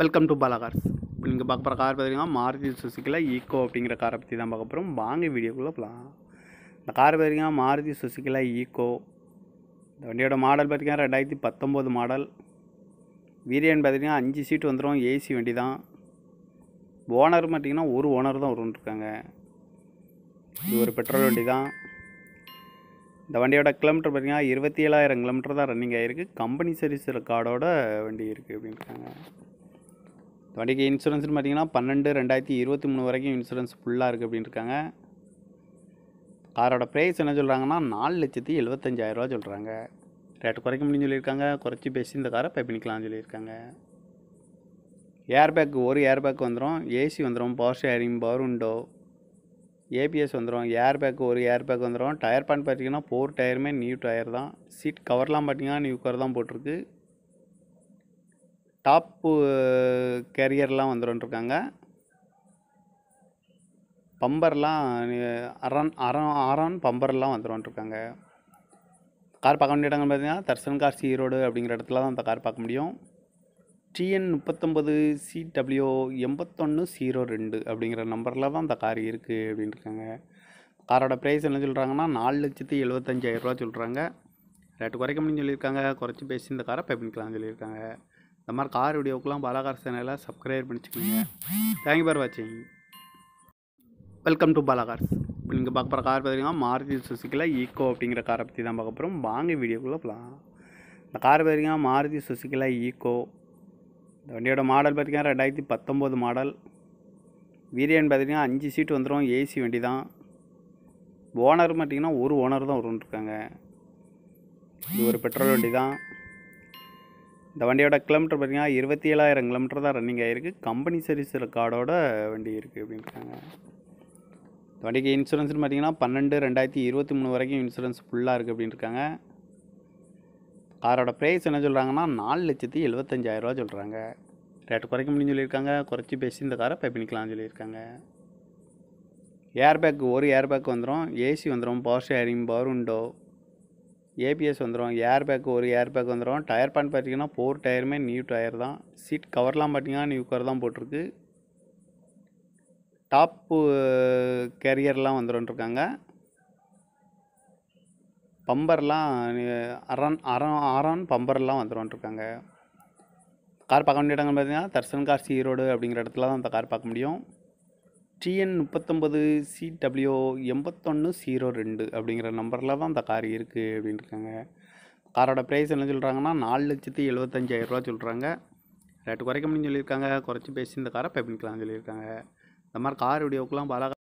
welcome to Balacars இப்போ நீங்கள் பார்க்க போகிற கார் பார்த்தீங்கன்னா மாருதி சுசுக்கியில் ஈகோ அப்படிங்கிற காரை பற்றி தான் பார்க்க போகிறோம் வாங்க வீடியோக்குள்ளே போகலாம் இந்த கார் பார்த்தீங்கன்னா மாருதி சுசுக்கியில் ஈக்கோ இந்த வண்டியோட மாடல் பார்த்திங்கன்னா ரெண்டாயிரத்தி பத்தொம்போது மாடல் வீரியன் பார்த்திங்கன்னா அஞ்சு சீட்டு வந்துடும் ஏசி வண்டி தான் ஓனர் பார்த்திங்கன்னா ஒரு ஓனர் தான் இருக்காங்க இது ஒரு பெட்ரோல் வண்டி தான் இந்த வண்டியோட கிலோமீட்டர் பார்த்திங்கன்னா இருபத்தி ஏழாயிரம் கிலோமீட்டர் தான் ரன்னிங் ஆகிருக்கு கம்பெனி சர்வீஸ் ரெக்கார்டோட வண்டி இருக்குது அப்படின்றாங்க இந்த வண்டிக்கு இன்சூரன்ஸ்னு பார்த்தீங்கன்னா பன்னெண்டு ரெண்டாயிரத்தி இருபத்தி மூணு வரைக்கும் இன்சூரன்ஸ் ஃபுல்லாக இருக்குது அப்படின்னு இருக்காங்க காரோட ப்ரைஸ் என்ன சொல்கிறாங்கன்னா நாலு லட்சத்தி எழுபத்தஞ்சாயிரரூவா சொல்கிறாங்க ரேட்டு குறைக்க முடியும்னு சொல்லியிருக்காங்க குறைச்சி பேசி இந்த காரை பை பண்ணிக்கலாம்னு சொல்லியிருக்காங்க ஏர் ஒரு ஏர் வந்துடும் ஏசி வந்துடும் பவர் ஷேரிங் பவர் உண்டோ ஏபிஎஸ் வந்துடும் ஏர் ஒரு ஏர் பேக் வந்துடும் டயர் பேண்ட் பார்த்தீங்கன்னா ஃபோர் டயருமே நியூ டயர் தான் சீட் கவர்லாம் பார்த்தீங்கன்னா நியூ கவர் தான் போட்டிருக்கு டாப்பு கேரியர்லாம் வந்துருன்ட்ருக்காங்க பம்பர்லாம் அரான் அரன் ஆரான் பம்பர்லாம் வந்துருன்ட்ருக்காங்க கார் பார்க்க வேண்டிய இடங்கள்னு பார்த்தீங்கன்னா தர்சன் கார் ஈரோடு அப்படிங்கிற இடத்துல தான் அந்த கார் பார்க்க முடியும் டிஎன் முப்பத்தொம்பது சிடபிள்யூ எண்பத்தொன்று ஜீரோ ரெண்டு அப்படிங்கிற நம்பரில் தான் அந்த கார் இருக்குது அப்படின்னு இருக்காங்க காரோட ப்ரைஸ் என்ன சொல்கிறாங்கன்னா நாலு லட்சத்தி எழுபத்தஞ்சாயிரரூவா சொல்கிறாங்க ரேட்டு குறைக்க முடியும்னு சொல்லியிருக்காங்க குறைச்சி பேசி இந்த காரை பை பண்ணிக்கலாம்னு சொல்லியிருக்காங்க இந்த மாதிரி கார் வீடியோக்கெலாம் பாலாகார் சேனலில் சப்ஸ்கிரைப் பண்ணிச்சுக்கோங்க யூ ஃபார் வாட்சிங் வெல்கம் டு பாலாகார்ஸ் இப்போ நீங்கள் பார்க்க போகிற கார் பார்த்தீங்கன்னா மாருதி சுசுக்கியில் ஈகோ அப்படிங்கிற காரை பற்றி தான் பார்க்க போகிறோம் வாங்க வீடியோக்குள்ளே போகலாம் இந்த கார் பார்த்தீங்கன்னா மாருதி சுசுக்கியில் ஈக்கோ இந்த வண்டியோட மாடல் பார்த்திங்கன்னா ரெண்டாயிரத்தி பத்தொம்போது மாடல் வீரியன் பார்த்திங்கன்னா அஞ்சு சீட்டு வந்துடும் ஏசி வண்டி தான் ஓனர் பார்த்திங்கன்னா ஒரு ஓனர் தான் வரும்னு இருக்காங்க இது ஒரு பெட்ரோல் வண்டி தான் இந்த வண்டியோட கிலோமீட்டர் பார்த்திங்கன்னா இருபத்தி ஏழாயிரம் கிலோமீட்டர் தான் ரன்னிங் ஆகிருக்கு கம்பெனி சர்வீஸ் ரெக்கார்டோட வண்டி இருக்குது அப்படின்றாங்க இந்த வண்டிக்கு இன்சூரன்ஸ்னு பார்த்திங்கன்னா பன்னெண்டு ரெண்டாயிரத்தி இருபத்தி மூணு வரைக்கும் இன்சூரன்ஸ் ஃபுல்லாக இருக்குது அப்படின்ட்டுருக்காங்க காரோட ப்ரைஸ் என்ன சொல்கிறாங்கன்னா நாலு லட்சத்தி எழுபத்தஞ்சாயிரரூவா சொல்கிறாங்க ரேட்டு குறைக்க முடியும்னு சொல்லியிருக்காங்க குறைச்சி பேசி இந்த காரை பை பண்ணிக்கலாம்னு சொல்லியிருக்காங்க ஏர் ஒரு ஏர் வந்துடும் ஏசி வந்துடும் power steering power window ABS வந்துடும் ஏர் பேக் ஒரு ஏர் பேக் வந்துடும் டயர் பேண்ட் பார்த்தீங்கன்னா ஃபோர் டயருமே நியூ டயர் தான் சீட் கவர்லாம் பார்த்தீங்கன்னா நியூ கவர் தான் போட்டிருக்கு டாப்பு கேரியர்லாம் வந்துடும்ருக்காங்க பம்பர்லாம் அரன் அரன் அரன் பம்பர்லாம் வந்துடும்ருக்காங்க கார் பார்க்க வேண்டிய இடங்கள் பார்த்தீங்கன்னா தர்சன் கார்ஸ் ஈரோடு அப்படிங்கிற இடத்துல தான் அந்த கார் பார்க்க முடியும் டிஎன் முப்பத்தொம்பது சிடபிள்யூ எண்பத்தொன்று ஜீரோ ரெண்டு அப்படிங்கிற நம்பரில் தான் அந்த கார் இருக்குது இருக்காங்க காரோட ப்ரைஸ் என்ன சொல்கிறாங்கன்னா நாலு லட்சத்தி எழுபத்தஞ்சாயிரரூவா சொல்கிறாங்க ரேட்டு குறைக்க முடியும்னு சொல்லியிருக்காங்க குறைச்சி பேசி இந்த காரை பே பண்ணிக்கலாம்னு சொல்லியிருக்காங்க இந்த மாதிரி கார் வீடியோக்கெலாம் பல